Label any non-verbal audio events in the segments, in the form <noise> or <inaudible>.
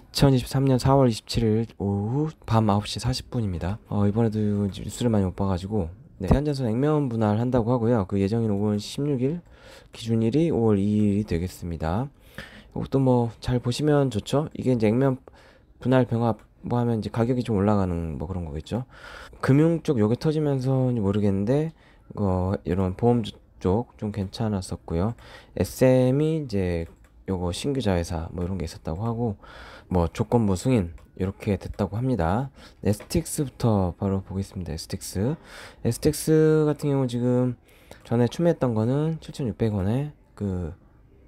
2023년 4월 27일 오후 밤 9시 40분입니다. 어, 이번에도 뉴스를 많이 못 봐가지고 네, 태안전선 액면 분할한다고 하고요. 그 예정인 5월 16일 기준일이 5월 2일이 되겠습니다. 이것도 뭐 잘 보시면 좋죠. 이게 이제 액면 분할 병합 뭐 하면 이제 가격이 좀 올라가는 뭐 그런 거겠죠. 금융 쪽 요게 터지면서는 모르겠는데 어, 이런 보험 쪽 좀 괜찮았었고요. SM이 이제 요거 신규자 회사 뭐 이런 게 있었다고 하고 뭐 조건부 승인 이렇게 됐다고 합니다. 에스틱스부터 바로 보겠습니다. 에스틱스. 에스틱스 같은 경우 지금 전에 추매했던 거는 7,600원에 그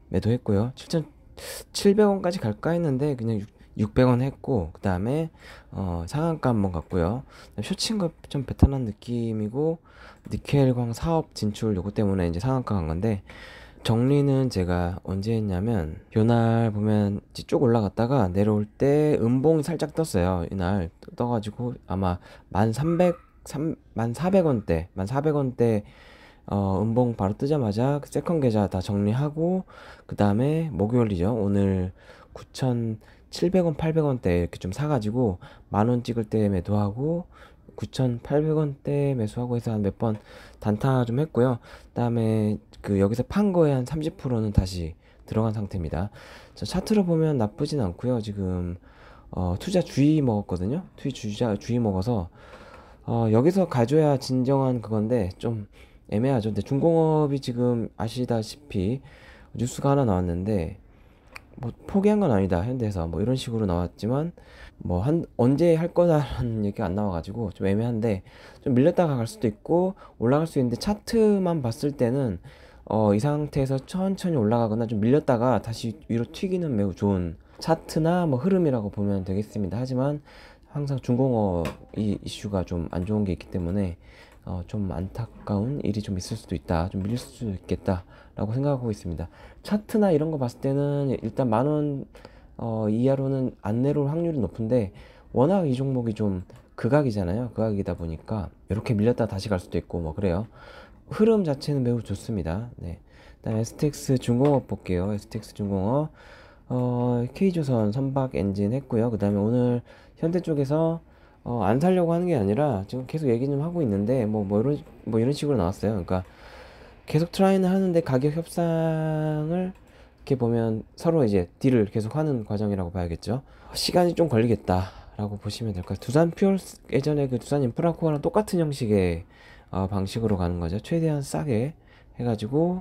매도했고요. 7,700원까지 갈까 했는데 그냥 6, 0원 했고 그다음에 어 상한가 한번 갔고요. 쇼츠인좀 베타난 느낌이고 니켈광 사업 진출 요거 때문에 이제 상한가 간 건데 정리는 제가 언제 했냐면 요 날 보면 쭉 올라갔다가 내려올 때 음봉이 살짝 떴어요 이날 떠가지고 아마 만 삼백 만 사백 원대 만 사백 원대 어, 음봉 바로 뜨자마자 그 세컨 계좌 다 정리하고 그 다음에 목요일이죠 오늘 구천 칠백 원 팔백 원대 이렇게 좀 사가지고 만원 찍을 때 매도하고 9,800원대 매수하고 해서 한 몇 번 단타 좀 했고요. 그다음에 그 여기서 판 거에 한 30%는 다시 들어간 상태입니다. 자, 차트로 보면 나쁘진 않고요. 지금 어, 투자 주의 먹었거든요. 투자 주의 먹어서 어, 여기서 가져야 진정한 그건데 좀 애매하죠. 근데 중공업이 지금 아시다시피 뉴스가 하나 나왔는데 뭐 포기한 건 아니다 현대에서 뭐 이런 식으로 나왔지만 뭐 한 언제 할 거다라는 <laughs> 얘기가 안 나와가지고 좀 애매한데 좀 밀렸다가 갈 수도 있고 올라갈 수 있는데 차트만 봤을 때는 어, 이 상태에서 천천히 올라가거나 좀 밀렸다가 다시 위로 튀기는 매우 좋은 차트나 뭐 흐름이라고 보면 되겠습니다. 하지만 항상 중공업 이 이슈가 좀 안 좋은 게 있기 때문에 어, 좀 안타까운 일이 좀 있을 수도 있다. 좀 밀릴 수도 있겠다. 라고 생각하고 있습니다. 차트나 이런 거 봤을 때는 일단 만원 어, 이하로는 안 내려올 확률이 높은데 워낙 이 종목이 좀 극악이잖아요. 극악이다 보니까 이렇게 밀렸다 다시 갈 수도 있고 뭐 그래요. 흐름 자체는 매우 좋습니다. 네. 다음 STX 중공업 볼게요. STX 중공업 어, K조선 선박 엔진 했고요. 그 다음에 오늘 현대 쪽에서 어, 안 살려고 하는 게 아니라 지금 계속 얘기 좀 하고 있는데 뭐, 뭐 이런 뭐 이런 식으로 나왔어요. 그러니까 계속 트라이는 하는데 가격 협상을 이렇게 보면 서로 이제 딜을 계속 하는 과정이라고 봐야겠죠. 시간이 좀 걸리겠다라고 보시면 될까요? 두산 퓨얼 스 예전에 그 두산 인프라코어랑 똑같은 형식의 어, 방식으로 가는 거죠. 최대한 싸게 해가지고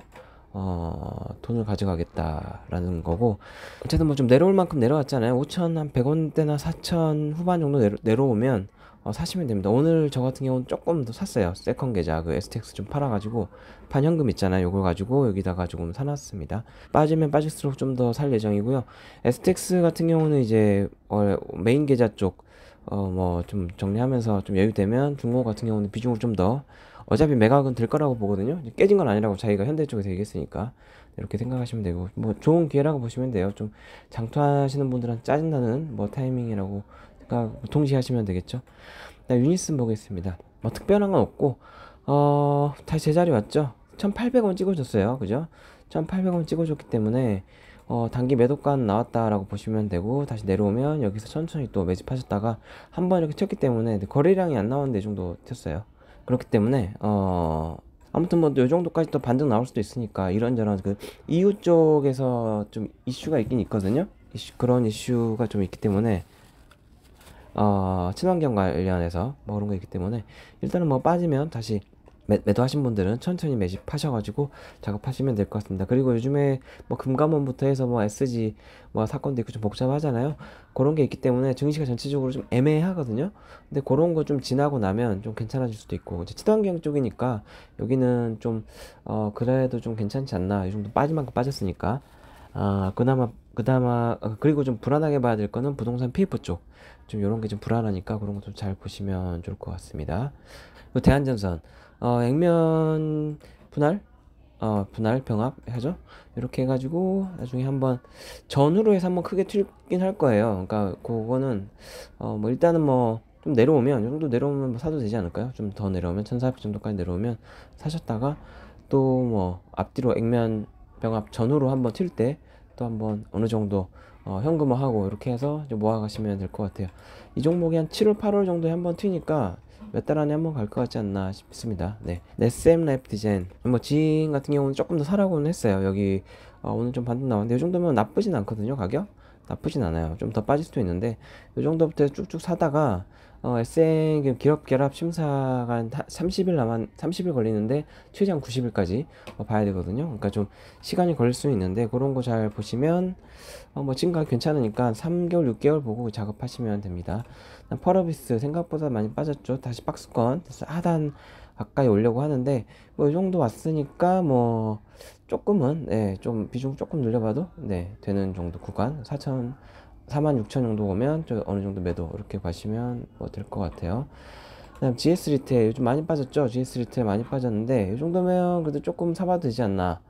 어, 돈을 가져가겠다라는 거고 어쨌든 뭐 좀 내려올 만큼 내려왔잖아요 5천 한 100원대나 4천 후반 정도 내려, 내려오면 어, 사시면 됩니다 오늘 저 같은 경우는 조금 더 샀어요 세컨 계좌 그 STX 좀 팔아가지고 반현금 있잖아요 이걸 가지고 여기다가 조금 사놨습니다 빠지면 빠질수록 좀 더 살 예정이고요 STX 같은 경우는 이제 어, 메인 계좌 쪽 어, 뭐, 좀 정리하면서 좀 여유되면 중고 같은 경우는 비중을 좀더 어차피 매각은 될 거라고 보거든요. 깨진 건 아니라고 자기가 현대 쪽에서 얘기했으니까 이렇게 생각하시면 되고 뭐 좋은 기회라고 보시면 돼요. 좀 장투하시는 분들은 짜증나는 뭐 타이밍이라고 생각 동시하시면 되겠죠. 나 네, 유니슨 보겠습니다. 뭐 특별한 건 없고 어 다시 제자리 왔죠. 1,800원 찍어줬어요. 그죠? 1,800원 찍어줬기 때문에 어, 단기 매도관 나왔다라고 보시면 되고 다시 내려오면 여기서 천천히 또 매집하셨다가 한 번 이렇게 쳤기 때문에 거래량이 안 나왔는데 이 정도 쳤어요. 그렇기 때문에 어 아무튼 뭐요 정도까지 또 반등 나올 수도 있으니까 이런저런 그 EU 쪽에서 좀 이슈가 있긴 있거든요. 이슈, 그런 이슈가 좀 있기 때문에 어 친환경 관련해서 뭐 그런 거 있기 때문에 일단은 뭐 빠지면 다시 매, 매도하신 분들은 천천히 매집하셔가지고 작업하시면 될 것 같습니다. 그리고 요즘에 뭐 금감원부터 해서 뭐 SG 뭐 사건도 있고 좀 복잡하잖아요. 그런 게 있기 때문에 증시가 전체적으로 좀 애매하거든요. 근데 그런 거 좀 지나고 나면 좀 괜찮아질 수도 있고 이제 친환경 쪽이니까 여기는 좀어 그래도 좀 괜찮지 않나 이 정도 빠지만 빠졌으니까 아 그나마 그나마 어, 그리고 좀 불안하게 봐야 될 거는 부동산 PF 쪽좀요런게 좀 불안하니까 그런 것도 잘 보시면 좋을 것 같습니다. 대한전선 어, 액면 분할 어, 분할 병합 하죠. 이렇게 해가지고 나중에 한번 전후로 해서 한번 크게 튀긴 할 거예요. 그러니까 그거는 어, 뭐 일단은 뭐 좀 내려오면 이 정도 내려오면 뭐 사도 되지 않을까요? 좀 더 내려오면 1,400 정도까지 내려오면 사셨다가 또 뭐 앞뒤로 액면 병합 전후로 한번 튈때또 한번 어느 정도 어, 현금화하고 이렇게 해서 모아가시면 될 것 같아요. 이 종목이 한 7월, 8월 정도에 한번 튀니까 몇달 안에 한 번 갈 것 같지 않나 싶습니다. 네. 네, s 라이프 디자뭐 지인 같은 경우는 조금 더 사라고는 했어요. 여기 어, 오늘 좀 반등 나왔는데 이 정도면 나쁘진 않거든요, 가격. 나쁘진 않아요. 좀 더 빠질 수도 있는데 이 정도부터 쭉쭉 사다가 어, SN 기업 결합 심사가 한 30일 남았 30일 걸리는데 최장 90일까지 어, 봐야 되거든요. 그러니까 좀 시간이 걸릴 수 있는데 그런 거 잘 보시면 어, 뭐지금까 괜찮으니까 3개월 6개월 보고 작업하시면 됩니다. 펄어비스 생각보다 많이 빠졌죠. 다시 박스권 하단 가까이 오려고 하는데 뭐이 정도 왔으니까 뭐 조금은 네, 좀 비중 조금 늘려봐도 네, 되는 정도 구간 4천 46,000 정도 오면 저 어느 정도 매도 이렇게 봐시면뭐될 것 같아요. 그다음 GS 리테 요즘 많이 빠졌죠. GS 리테 많이 빠졌는데 이 정도면 그래도 조금 사봐도 되지 않나.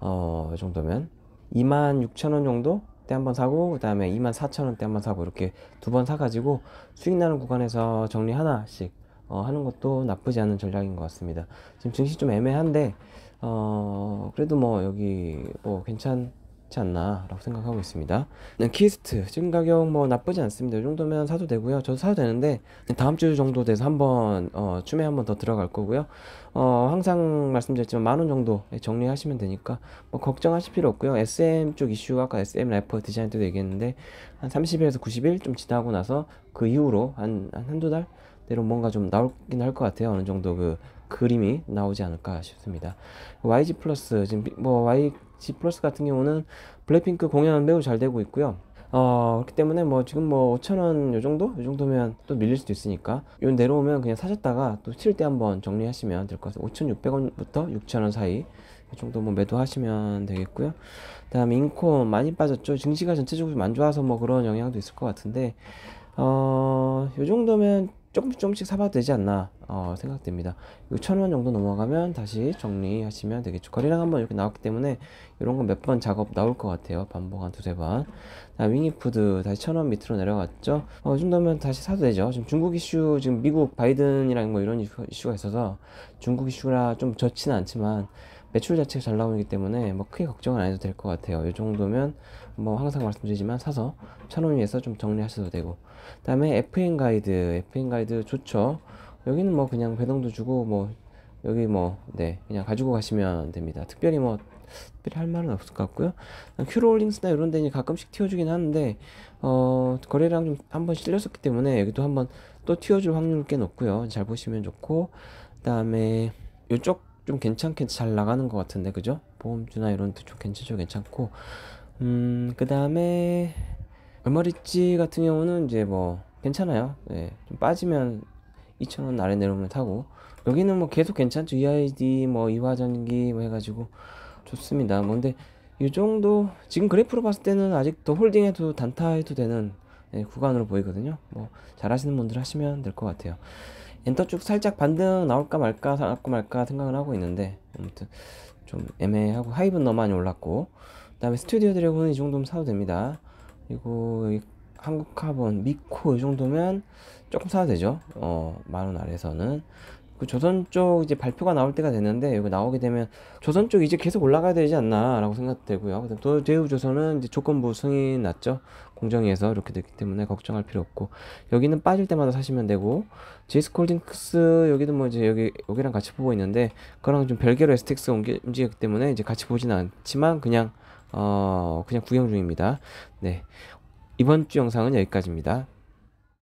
어, 이 정도면 26,000원 정도 때 한번 사고 그다음에 24,000원 때 한번 사고 이렇게 두 번 사가지고 수익 나는 구간에서 정리 하나씩 어, 하는 것도 나쁘지 않은 전략인 것 같습니다. 지금 증시 좀 애매한데 어, 그래도 뭐 여기 뭐 괜찮. 있지 않나라고 생각하고 있습니다. 네, 키스트 지금 가격 뭐 나쁘지 않습니다. 이 정도면 사도 되고요. 저도 사도 되는데 네, 다음 주 정도 돼서 한번 어, 춤에 한번 더 들어갈 거고요. 어, 항상 말씀드렸지만 만 원 정도 정리하시면 되니까 뭐 걱정하실 필요 없고요. SM 쪽이슈 아까 SM 래퍼 디자인 때도 얘기했는데 한 30일에서 90일 좀 지나고 나서 그 이후로 한, 한 두달 대로 뭔가 좀 나오긴 할 것 같아요. 어느 정도 그 그림이 나오지 않을까 싶습니다. YG 플러스 지금 뭐 Y G 플러스 같은 경우는 블랙핑크 공연 은 매우 잘 되고 있고요. 어, 그렇기 때문에 뭐 지금 뭐 5천원 요 정도? 요 정도면 또 밀릴 수도 있으니까 요 내려오면 그냥 사셨다가 또 칠 때 한번 정리하시면 될 것 같아요. 5,600원부터 6천원 사이 이 정도 뭐 매도하시면 되겠고요. 다음 인콤 많이 빠졌죠. 증시가 전체적으로 안 좋아서 뭐 그런 영향도 있을 것 같은데 어, 요 정도면 조금씩 조금씩 사봐도 되지 않나 어, 생각됩니다. 천원 정도 넘어가면 다시 정리하시면 되겠죠. 거리량 한번 이렇게 나왔기 때문에 이런 건몇번 작업 나올 것 같아요. 반복 한 두세 번. 윙이푸드 다시 천원 밑으로 내려갔죠. 어, 이 정도면 다시 사도 되죠. 지금 중국 이슈, 지금 미국 바이든이랑 뭐 이런 이슈, 가 있어서 중국 이슈라 좀 좋지는 않지만 매출 자체가 잘 나오기 때문에 뭐 크게 걱정은 안 해도 될 것 같아요. 이 정도면 뭐 항상 말씀드리지만 사서 천원 위에서 좀 정리하셔도 되고 그다음에 FN 가이드, FN 가이드 좋죠. 여기는 뭐 그냥 배당도 주고 뭐 여기 뭐네 그냥 가지고 가시면 됩니다. 특별히 뭐 특별히 할 말은 없을 것 같고요. 큐로홀링스나 이런 데는 가끔씩 튀어주긴 하는데 어 거래량 좀 한번 실렸었기 때문에 여기도 한번 또 튀어줄 확률 꽤 높고요. 잘 보시면 좋고 그다음에 이쪽 좀 괜찮게 잘 나가는 것 같은데 그죠? 보험주나 이런 데좀 괜찮죠 괜찮고 음그 다음에 얼마리지 같은 경우는 이제 뭐 괜찮아요 예, 좀 빠지면 2,000원 아래 내려오면 타고 여기는 뭐 계속 괜찮죠 EID 뭐 이화전기 뭐 해가지고 좋습니다 뭐 근데 이 정도 지금 그래프로 봤을 때는 아직 더 홀딩해도 단타해도 되는 예, 구간으로 보이거든요 뭐 잘하시는 분들 하시면 될 것 같아요 엔터 쪽 살짝 반등 나올까 말까 나올 말까 생각을 하고 있는데 아무튼 좀 애매하고 하이브는 너무 많이 올랐고 그 다음에 스튜디오 드래곤은 이 정도면 사도 됩니다 그리고 한국카본 미코 이 정도면 조금 사도 되죠 어만원 아래서는 그 조선 쪽 이제 발표가 나올 때가 됐는데 여기 나오게 되면 조선 쪽 이제 계속 올라가야 되지 않나라고 생각되고요. 도제우 조선은 이제 조건부 승인 났죠. 공정위에서 이렇게 됐기 때문에 걱정할 필요 없고 여기는 빠질 때마다 사시면 되고 제스콜딩크스 여기도 뭐 이제 여기 여기랑 같이 보고 있는데 그랑 좀 별개로 에스틱 움직였기 때문에 이제 같이 보지 않지만 그냥 어 그냥 구경 중입니다. 네 이번 주 영상은 여기까지입니다.